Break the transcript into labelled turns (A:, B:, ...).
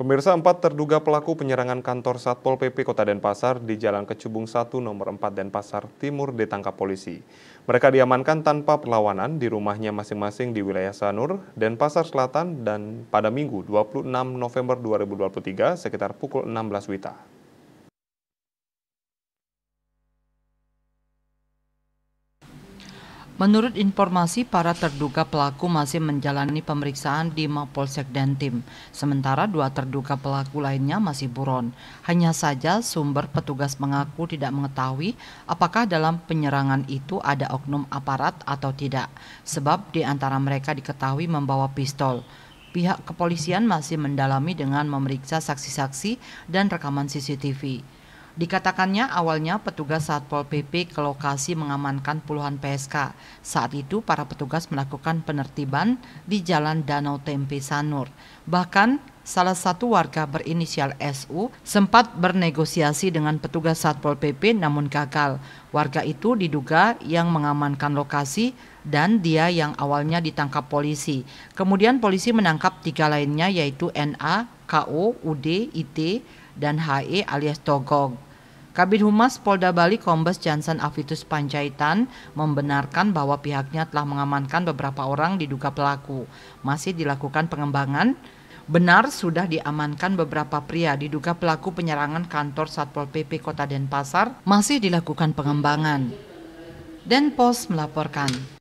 A: Pemirsa empat terduga pelaku penyerangan kantor Satpol PP Kota Denpasar di Jalan Kecubung 1 nomor 4 Denpasar Timur ditangkap polisi. Mereka diamankan tanpa perlawanan di rumahnya masing-masing di wilayah Sanur, Denpasar Selatan dan pada Minggu 26 November 2023 sekitar pukul 16 Wita.
B: Menurut informasi, para terduga pelaku masih menjalani pemeriksaan di Mapolsek tim. sementara dua terduga pelaku lainnya masih buron. Hanya saja sumber petugas mengaku tidak mengetahui apakah dalam penyerangan itu ada oknum aparat atau tidak, sebab di antara mereka diketahui membawa pistol. Pihak kepolisian masih mendalami dengan memeriksa saksi-saksi dan rekaman CCTV. Dikatakannya awalnya petugas Satpol PP ke lokasi mengamankan puluhan PSK. Saat itu para petugas melakukan penertiban di Jalan Danau Tempe Sanur. Bahkan salah satu warga berinisial SU sempat bernegosiasi dengan petugas Satpol PP namun gagal. Warga itu diduga yang mengamankan lokasi dan dia yang awalnya ditangkap polisi. Kemudian polisi menangkap tiga lainnya yaitu NA, KO, UD, IT, dan HE alias Togog. Kabit Humas Polda Bali Kombes Jansen Afitus Panjaitan membenarkan bahwa pihaknya telah mengamankan beberapa orang diduga pelaku. Masih dilakukan pengembangan Benar sudah diamankan beberapa pria diduga pelaku penyerangan kantor Satpol PP Kota Denpasar masih dilakukan pengembangan. Denpos melaporkan.